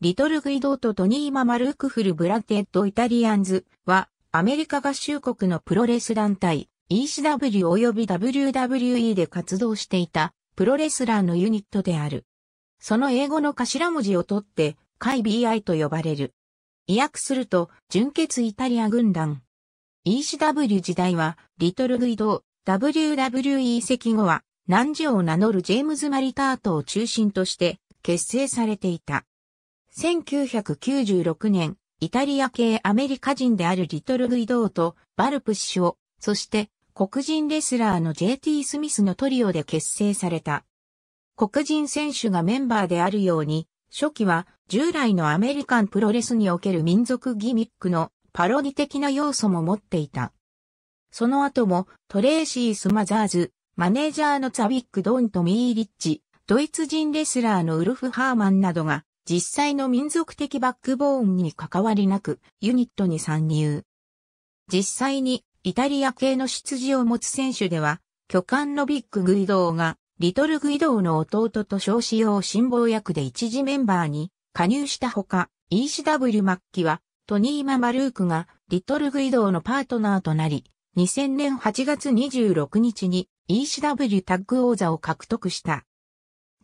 リトル・グイドーとトニーマ・マルークフル・ブラッテッド・イタリアンズは、アメリカ合衆国のプロレス団体、ECW 及び WWE で活動していた、プロレスラーのユニットである。その英語の頭文字を取って、イ・ BI と呼ばれる。意訳すると、純血イタリア軍団。ECW 時代は、リトル・グイドー、WWE 席後は、南ジを名乗るジェームズ・マリタートを中心として、結成されていた。1996年、イタリア系アメリカ人であるリトル・グイドーとバルプッシュを、そして黒人レスラーの JT スミスのトリオで結成された。黒人選手がメンバーであるように、初期は従来のアメリカンプロレスにおける民族ギミックのパロディ的な要素も持っていた。その後もトレーシー・スマザーズ、マネージャーのザビック・ドンとミー・リッチ、ドイツ人レスラーのウルフ・ハーマンなどが実際の民族的バックボーンに関わりなくユニットに参入。実際にイタリア系の出自を持つ選手では、巨漢のビッググイドーが、リトルグイドーの弟と称子用辛抱役で一時メンバーに加入したほか、ECW 末期は、トニーマ・マルークが、リトルグイドーのパートナーとなり、2000年8月26日に ECW タッグ王座を獲得した。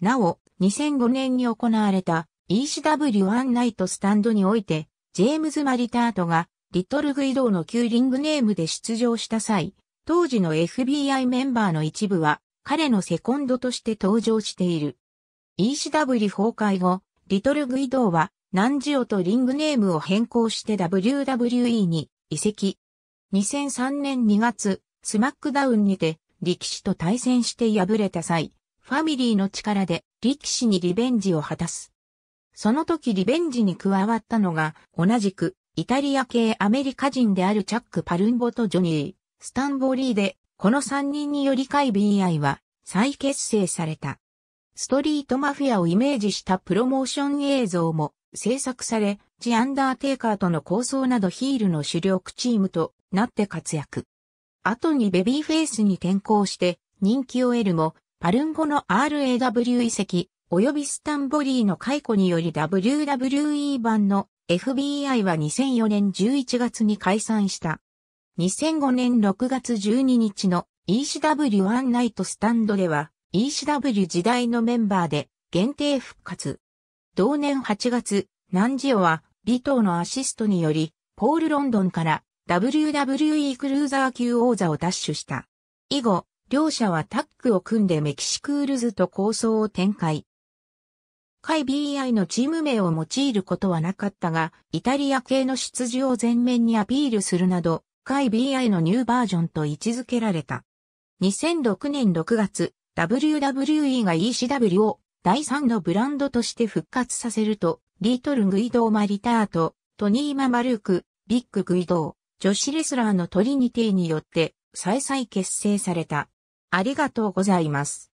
なお、2005年に行われた ECW1 ナイトスタンドにおいて、ジェームズ・マリタートが、リトル・グイドーの旧リングネームで出場した際、当時の FBI メンバーの一部は、彼のセコンドとして登場している。ECW 崩壊後、リトル・グイドーは、ナンジオとリングネームを変更して WWE に移籍。2003年2月、スマックダウンにて、力士と対戦して敗れた際、ファミリーの力で力士にリベンジを果たす。その時リベンジに加わったのが、同じく、イタリア系アメリカ人であるチャック・パルンボとジョニー、スタンボリーで、この3人によりい BI は再結成された。ストリートマフィアをイメージしたプロモーション映像も制作され、ジ・アンダーテイカーとの構想などヒールの主力チームとなって活躍。後にベビーフェイスに転向して人気を得るも、パルンゴの RAW 遺跡、及びスタンボリーの解雇により WWE 版の FBI は2004年11月に解散した。2005年6月12日の ECW ワンナイトスタンドでは ECW 時代のメンバーで限定復活。同年8月、ナンジオはリトーのアシストによりポール・ロンドンから WWE クルーザー級王座を奪取した。以後、両者はタッグを組んでメキシクールズと構想を展開。下 B i のチーム名を用いることはなかったが、イタリア系の出自を前面にアピールするなど、下 B i のニューバージョンと位置づけられた。2006年6月、WWE が ECW を第3のブランドとして復活させると、リートル・グイドー・マリタート、トニーマ・マルーク、ビッグ・グイドー、女子レスラーのトリニティによって再々結成された。ありがとうございます。